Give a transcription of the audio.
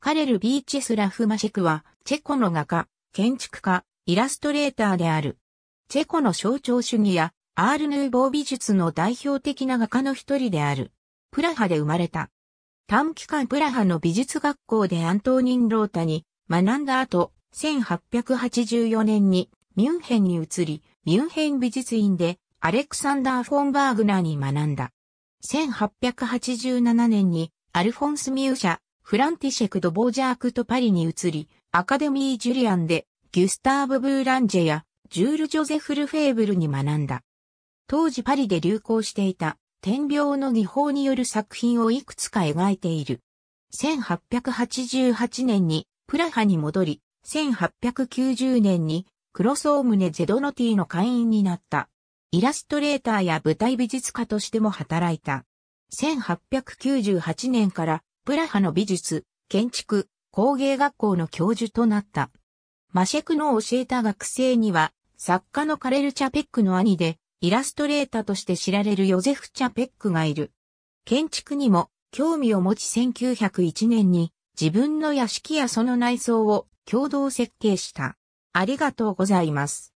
カレル・ビーチェスラフ・マシェクは、チェコの画家、建築家、イラストレーターである。チェコの象徴主義や、アール・ヌーボー美術の代表的な画家の一人である。プラハで生まれた。短期間プラハの美術学校でアントーニン・ロータに学んだ後、1884年にミュンヘンに移り、ミュンヘン美術院でアレクサンダー・フォンバーグナーに学んだ。1887年にアルフォンス・ミューシャ、フランティシェク・ド・ボージャークとパリに移り、アカデミー・ジュリアンで、ギュスターブ・ブーランジェや、ジュール・ジョゼフ・ル・フェーブルに学んだ。当時パリで流行していた、天病の技法による作品をいくつか描いている。1888年に、プラハに戻り、1890年に、クロソームネ・ゼドノティの会員になった。イラストレーターや舞台美術家としても働いた。1898年からプラハの美術、建築、工芸学校の教授となった。マシェクの教えた学生には、作家のカレル・チャペックの兄で、イラストレーターとして知られるヨゼフ・チャペックがいる。建築にも興味を持ち1901年に自分の屋敷やその内装を共同設計した。ありがとうございます。